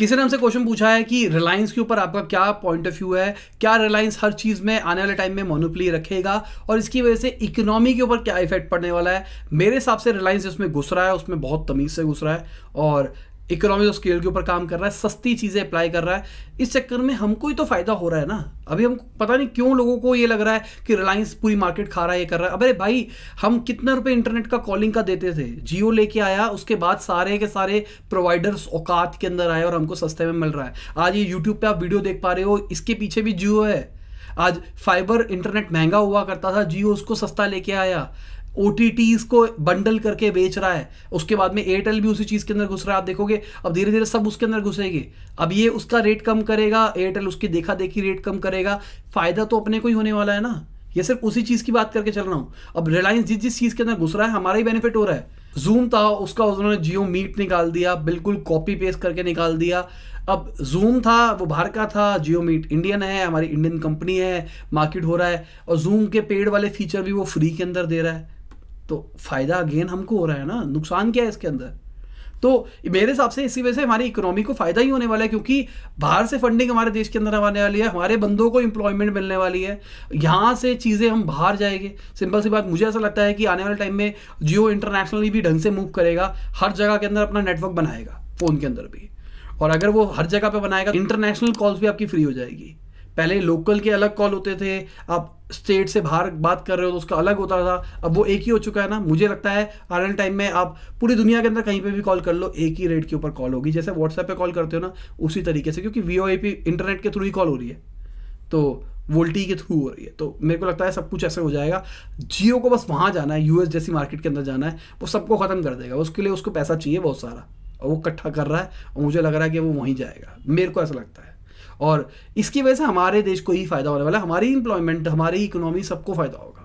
किसी ने हमसे क्वेश्चन पूछा है कि रिलायंस के ऊपर आपका क्या पॉइंट ऑफ व्यू है क्या रिलायंस हर चीज़ में आने वाले टाइम में मोनोप्ली रखेगा और इसकी वजह से इकोनॉमी के ऊपर क्या इफेक्ट पड़ने वाला है मेरे हिसाब से रिलायंस इसमें घुस रहा है उसमें बहुत तमीज़ से घुस रहा है और इकोनॉमिक ऑफ स्केल के ऊपर काम कर रहा है सस्ती चीज़ें अप्लाई कर रहा है इस चक्कर में हमको ही तो फ़ायदा हो रहा है ना अभी हम पता नहीं क्यों लोगों को ये लग रहा है कि रिलायंस पूरी मार्केट खा रहा है ये कर रहा है अरे भाई हम कितने रुपए इंटरनेट का कॉलिंग का देते थे जियो लेके आया उसके बाद सारे के सारे प्रोवाइडर्स औकात के अंदर आए और हमको सस्ते में मिल रहा है आज ये यूट्यूब पर आप वीडियो देख पा रहे हो इसके पीछे भी जियो है आज फाइबर इंटरनेट महंगा हुआ करता था जियो उसको सस्ता लेके आया ओ को बंडल करके बेच रहा है उसके बाद में एयरटेल भी उसी चीज़ के अंदर घुस रहा है आप देखोगे अब धीरे धीरे सब उसके अंदर घुसेंगे अब ये उसका रेट कम करेगा एयरटेल उसकी देखा देखी रेट कम करेगा फ़ायदा तो अपने को ही होने वाला है ना ये सिर्फ उसी चीज़ की बात करके चल रहा हूँ अब रिलायंस जिस जिस चीज़ के अंदर घुस रहा है हमारा ही बेनिफिट हो रहा है जूम था उसका उन्होंने जियो मीट निकाल दिया बिल्कुल कॉपी पेस्ट करके निकाल दिया अब जूम था वो बाहर का था जियो मीट इंडियन है हमारी इंडियन कंपनी है मार्केट हो रहा है और जूम के पेड वाले फीचर भी वो फ्री के अंदर दे रहा है तो फ़ायदा अगेन हमको हो रहा है ना नुकसान क्या है इसके अंदर तो मेरे हिसाब से इसी वजह से हमारी इकोनॉमी को फ़ायदा ही होने वाला है क्योंकि बाहर से फंडिंग हमारे देश के अंदर आने वाली है हमारे बंदों को इंप्लॉयमेंट मिलने वाली है यहाँ से चीज़ें हम बाहर जाएंगे सिंपल सी बात मुझे ऐसा लगता है कि आने वाले टाइम में जियो इंटरनेशनली भी ढंग से मूव करेगा हर जगह के अंदर अपना नेटवर्क बनाएगा फ़ोन के अंदर भी और अगर वो हर जगह पर बनाएगा इंटरनेशनल तो कॉल्स भी आपकी फ्री हो जाएगी पहले लोकल के अलग कॉल होते थे आप स्टेट से बाहर बात कर रहे हो तो उसका अलग होता था अब वो एक ही हो चुका है ना मुझे लगता है आने टाइम में आप पूरी दुनिया के अंदर कहीं पे भी कॉल कर लो एक ही रेट के ऊपर कॉल होगी जैसे व्हाट्सएप पे कॉल करते हो ना उसी तरीके से क्योंकि वी इंटरनेट के थ्रू ही कॉल हो रही है तो वोल्टी के थ्रू हो रही है तो मेरे को लगता है सब कुछ ऐसे हो जाएगा जियो को बस वहाँ जाना है यूएस जैसी मार्केट के अंदर जाना है वो सबको ख़त्म कर देगा उसके लिए उसको पैसा चाहिए बहुत सारा और वो इकट्ठा कर रहा है और मुझे लग रहा है कि वो वहीं जाएगा मेरे को ऐसा लगता है और इसकी वजह से हमारे देश को ही फ़ायदा होने वाला है हमारी इंप्लॉयमेंट हमारी इकोनॉमी सबको फ़ायदा होगा